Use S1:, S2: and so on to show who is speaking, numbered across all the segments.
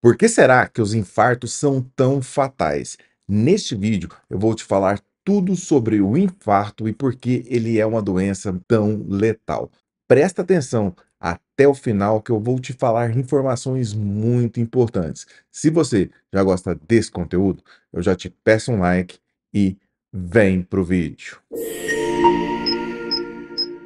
S1: Por que será que os infartos são tão fatais? Neste vídeo eu vou te falar tudo sobre o infarto e por que ele é uma doença tão letal. Presta atenção até o final que eu vou te falar informações muito importantes. Se você já gosta desse conteúdo, eu já te peço um like e vem pro vídeo.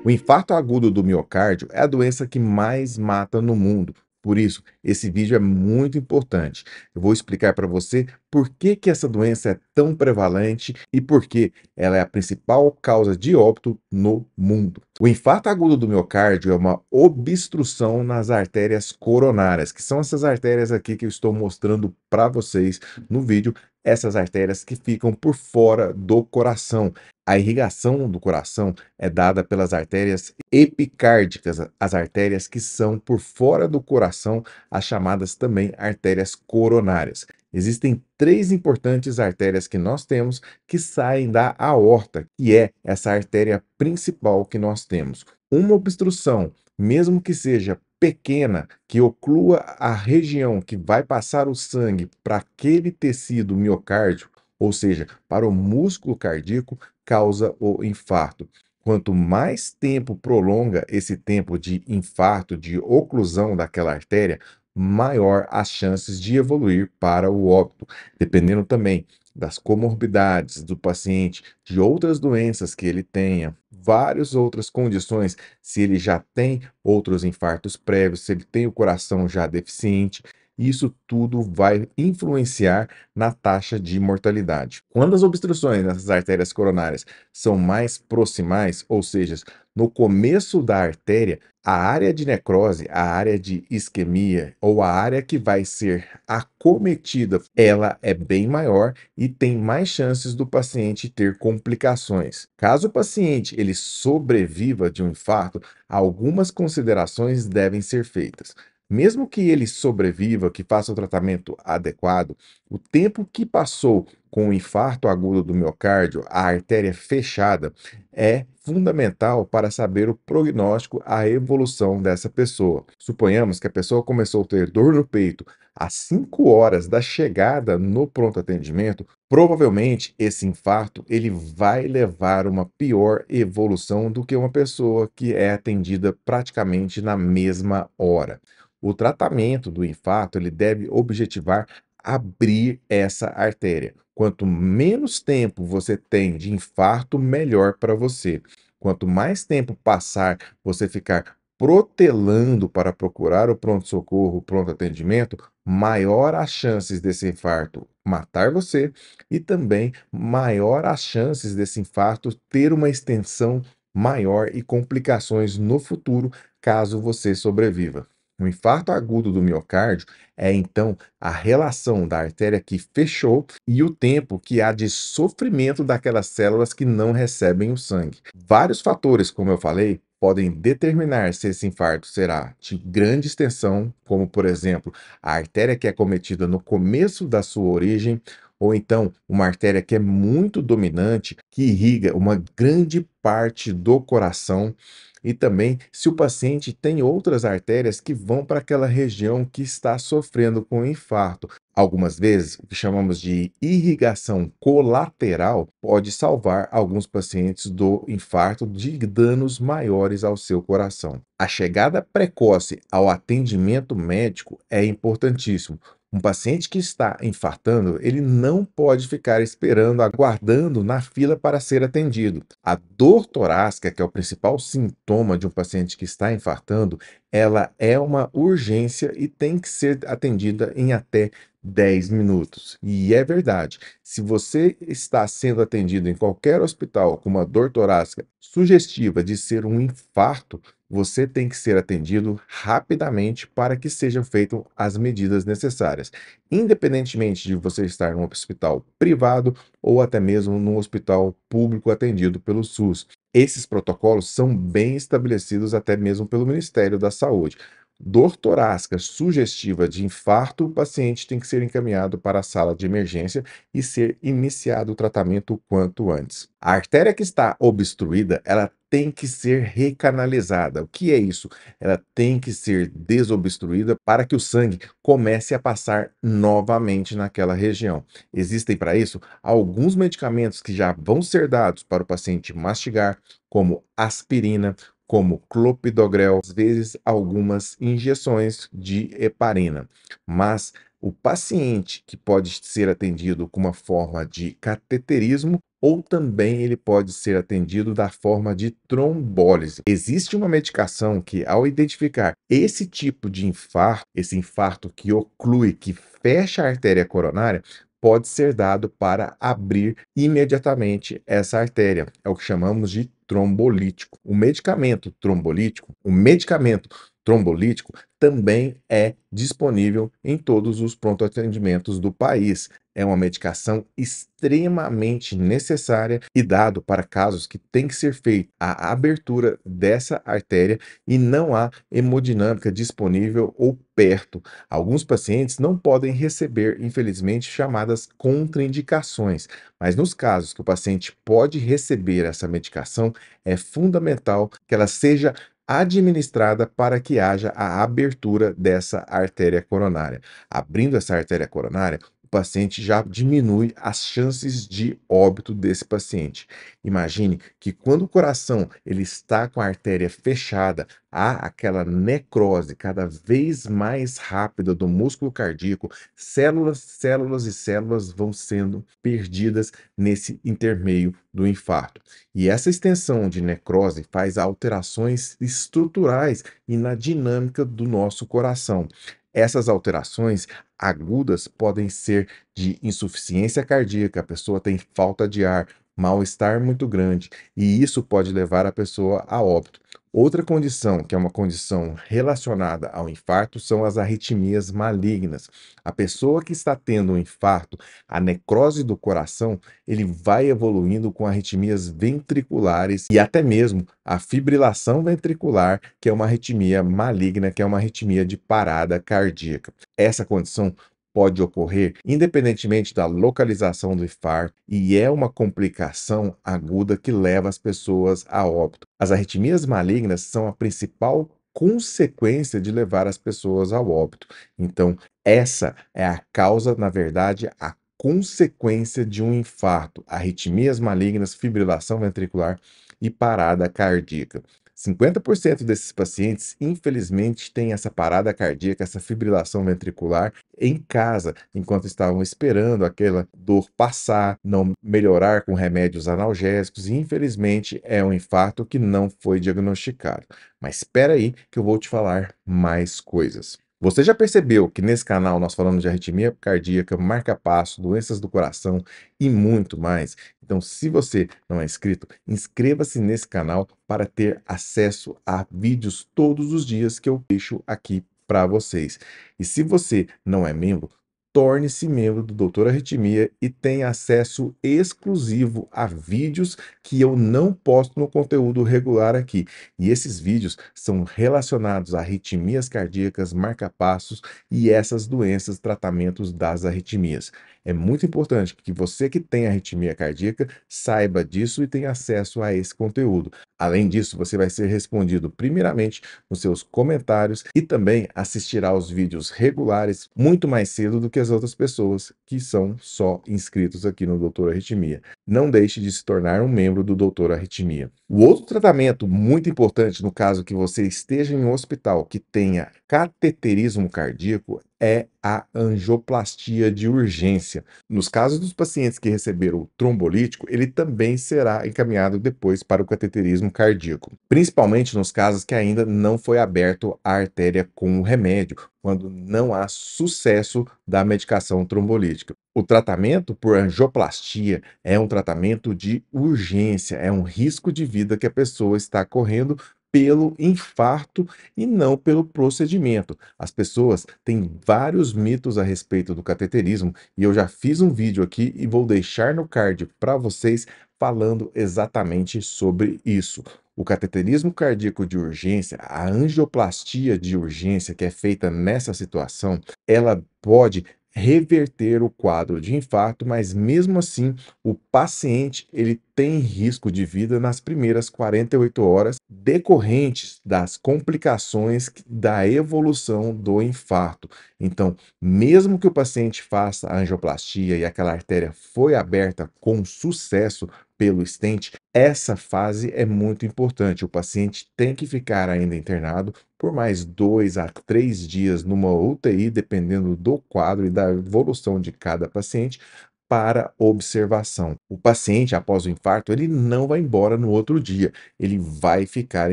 S1: O infarto agudo do miocárdio é a doença que mais mata no mundo, por isso, esse vídeo é muito importante. Eu vou explicar para você por que, que essa doença é tão prevalente e por que ela é a principal causa de óbito no mundo. O infarto agudo do miocárdio é uma obstrução nas artérias coronárias, que são essas artérias aqui que eu estou mostrando para vocês no vídeo, essas artérias que ficam por fora do coração. A irrigação do coração é dada pelas artérias epicárdicas, as artérias que são por fora do coração, as chamadas também artérias coronárias. Existem três importantes artérias que nós temos que saem da aorta, que é essa artéria principal que nós temos. Uma obstrução, mesmo que seja pequena que oclua a região que vai passar o sangue para aquele tecido miocárdio, ou seja, para o músculo cardíaco, causa o infarto. Quanto mais tempo prolonga esse tempo de infarto, de oclusão daquela artéria, maior as chances de evoluir para o óbito, dependendo também das comorbidades do paciente, de outras doenças que ele tenha, várias outras condições, se ele já tem outros infartos prévios, se ele tem o coração já deficiente isso tudo vai influenciar na taxa de mortalidade. Quando as obstruções nessas artérias coronárias são mais proximais, ou seja, no começo da artéria, a área de necrose, a área de isquemia ou a área que vai ser acometida, ela é bem maior e tem mais chances do paciente ter complicações. Caso o paciente ele sobreviva de um infarto, algumas considerações devem ser feitas mesmo que ele sobreviva, que faça o tratamento adequado, o tempo que passou com o infarto agudo do miocárdio, a artéria fechada, é fundamental para saber o prognóstico, a evolução dessa pessoa. Suponhamos que a pessoa começou a ter dor no peito às 5 horas da chegada no pronto atendimento, provavelmente esse infarto ele vai levar uma pior evolução do que uma pessoa que é atendida praticamente na mesma hora. O tratamento do infarto ele deve objetivar abrir essa artéria. Quanto menos tempo você tem de infarto, melhor para você. Quanto mais tempo passar, você ficar protelando para procurar o pronto-socorro, o pronto atendimento, maior as chances desse infarto matar você e também maior as chances desse infarto ter uma extensão maior e complicações no futuro caso você sobreviva. Um infarto agudo do miocárdio é então a relação da artéria que fechou e o tempo que há de sofrimento daquelas células que não recebem o sangue. Vários fatores, como eu falei, podem determinar se esse infarto será de grande extensão, como por exemplo, a artéria que é cometida no começo da sua origem, ou então uma artéria que é muito dominante, que irriga uma grande parte do coração, e também se o paciente tem outras artérias que vão para aquela região que está sofrendo com o infarto. Algumas vezes, o que chamamos de irrigação colateral pode salvar alguns pacientes do infarto de danos maiores ao seu coração. A chegada precoce ao atendimento médico é importantíssimo, um paciente que está infartando, ele não pode ficar esperando, aguardando na fila para ser atendido. A dor torácica, que é o principal sintoma de um paciente que está infartando, ela é uma urgência e tem que ser atendida em até 10 minutos. E é verdade. Se você está sendo atendido em qualquer hospital com uma dor torácica sugestiva de ser um infarto, você tem que ser atendido rapidamente para que sejam feitas as medidas necessárias, independentemente de você estar num hospital privado ou até mesmo num hospital público atendido pelo SUS. Esses protocolos são bem estabelecidos até mesmo pelo Ministério da Saúde dor torácica sugestiva de infarto, o paciente tem que ser encaminhado para a sala de emergência e ser iniciado o tratamento o quanto antes. A artéria que está obstruída, ela tem que ser recanalizada. O que é isso? Ela tem que ser desobstruída para que o sangue comece a passar novamente naquela região. Existem para isso alguns medicamentos que já vão ser dados para o paciente mastigar, como aspirina, como clopidogrel, às vezes algumas injeções de heparina. Mas o paciente que pode ser atendido com uma forma de cateterismo ou também ele pode ser atendido da forma de trombólise. Existe uma medicação que, ao identificar esse tipo de infarto, esse infarto que oclui, que fecha a artéria coronária, pode ser dado para abrir imediatamente essa artéria. É o que chamamos de trombolítico. O medicamento trombolítico, o medicamento trombolítico também é disponível em todos os pronto atendimentos do país. É uma medicação extremamente necessária e dado para casos que tem que ser feita a abertura dessa artéria e não há hemodinâmica disponível ou perto. Alguns pacientes não podem receber, infelizmente, chamadas contraindicações, mas nos casos que o paciente pode receber essa medicação, é fundamental que ela seja administrada para que haja a abertura dessa artéria coronária. Abrindo essa artéria coronária, paciente já diminui as chances de óbito desse paciente. Imagine que quando o coração ele está com a artéria fechada, há aquela necrose cada vez mais rápida do músculo cardíaco, células, células e células vão sendo perdidas nesse intermeio do infarto. E essa extensão de necrose faz alterações estruturais e na dinâmica do nosso coração. Essas alterações agudas podem ser de insuficiência cardíaca, a pessoa tem falta de ar, mal-estar muito grande, e isso pode levar a pessoa a óbito. Outra condição, que é uma condição relacionada ao infarto, são as arritmias malignas. A pessoa que está tendo um infarto, a necrose do coração, ele vai evoluindo com arritmias ventriculares e até mesmo a fibrilação ventricular, que é uma arritmia maligna, que é uma arritmia de parada cardíaca. Essa condição pode ocorrer independentemente da localização do infarto e é uma complicação aguda que leva as pessoas a óbito. As arritmias malignas são a principal consequência de levar as pessoas ao óbito. Então, essa é a causa, na verdade, a consequência de um infarto, arritmias malignas, fibrilação ventricular e parada cardíaca. 50% desses pacientes, infelizmente, têm essa parada cardíaca, essa fibrilação ventricular em casa, enquanto estavam esperando aquela dor passar, não melhorar com remédios analgésicos, e infelizmente é um infarto que não foi diagnosticado. Mas espera aí que eu vou te falar mais coisas. Você já percebeu que nesse canal nós falamos de arritmia cardíaca, marca-passo, doenças do coração e muito mais. Então, se você não é inscrito, inscreva-se nesse canal para ter acesso a vídeos todos os dias que eu deixo aqui para vocês. E se você não é membro, torne-se membro do Doutor Arritmia e tenha acesso exclusivo a vídeos que eu não posto no conteúdo regular aqui. E esses vídeos são relacionados a arritmias cardíacas, marcapassos e essas doenças, tratamentos das arritmias. É muito importante que você que tem arritmia cardíaca saiba disso e tenha acesso a esse conteúdo. Além disso, você vai ser respondido primeiramente nos seus comentários e também assistirá aos vídeos regulares muito mais cedo do que as outras pessoas que são só inscritos aqui no Doutor Arritmia. Não deixe de se tornar um membro do Doutor Arritmia. O outro tratamento muito importante no caso que você esteja em um hospital que tenha cateterismo cardíaco é a angioplastia de urgência. Nos casos dos pacientes que receberam o trombolítico, ele também será encaminhado depois para o cateterismo cardíaco, principalmente nos casos que ainda não foi aberto a artéria com o remédio, quando não há sucesso da medicação trombolítica. O tratamento por angioplastia é um tratamento de urgência, é um risco de vida que a pessoa está correndo pelo infarto e não pelo procedimento. As pessoas têm vários mitos a respeito do cateterismo e eu já fiz um vídeo aqui e vou deixar no card para vocês falando exatamente sobre isso. O cateterismo cardíaco de urgência, a angioplastia de urgência que é feita nessa situação, ela pode reverter o quadro de infarto, mas mesmo assim, o paciente ele tem risco de vida nas primeiras 48 horas decorrentes das complicações da evolução do infarto. Então, mesmo que o paciente faça a angioplastia e aquela artéria foi aberta com sucesso pelo estente, essa fase é muito importante. O paciente tem que ficar ainda internado por mais dois a três dias numa UTI, dependendo do quadro e da evolução de cada paciente, para observação. O paciente, após o infarto, ele não vai embora no outro dia, ele vai ficar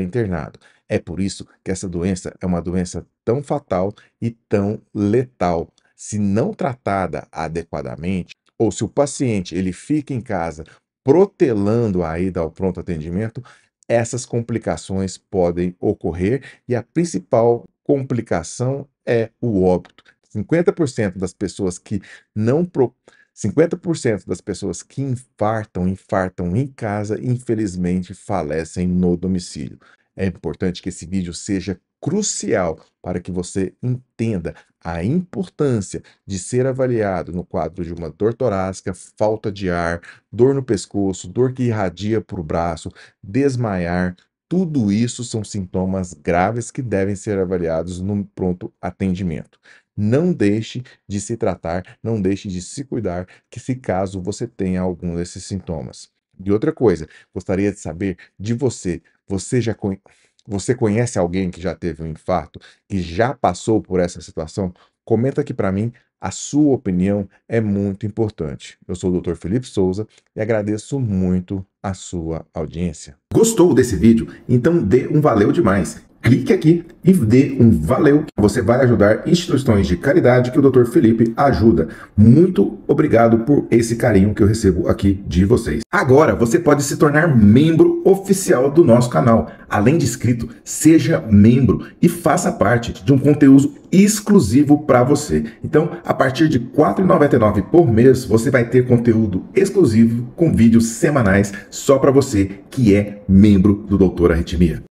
S1: internado. É por isso que essa doença é uma doença tão fatal e tão letal. Se não tratada adequadamente, ou se o paciente ele fica em casa protelando a ida ao pronto atendimento, essas complicações podem ocorrer e a principal complicação é o óbito. 50% das pessoas que não pro... 50% das pessoas que infartam, infartam em casa, infelizmente falecem no domicílio. É importante que esse vídeo seja crucial para que você entenda a importância de ser avaliado no quadro de uma dor torácica, falta de ar, dor no pescoço, dor que irradia para o braço, desmaiar. Tudo isso são sintomas graves que devem ser avaliados no pronto atendimento. Não deixe de se tratar, não deixe de se cuidar, que se caso você tenha algum desses sintomas. E outra coisa, gostaria de saber de você. Você já conhece. Você conhece alguém que já teve um infarto, que já passou por essa situação? Comenta aqui para mim, a sua opinião é muito importante. Eu sou o Dr. Felipe Souza e agradeço muito a sua audiência. Gostou desse vídeo? Então dê um valeu demais clique aqui e dê um valeu. Você vai ajudar instituições de caridade que o Dr. Felipe ajuda. Muito obrigado por esse carinho que eu recebo aqui de vocês. Agora você pode se tornar membro oficial do nosso canal. Além de inscrito, seja membro e faça parte de um conteúdo exclusivo para você. Então, a partir de R$ 4,99 por mês, você vai ter conteúdo exclusivo com vídeos semanais só para você que é membro do Doutor Arritmia.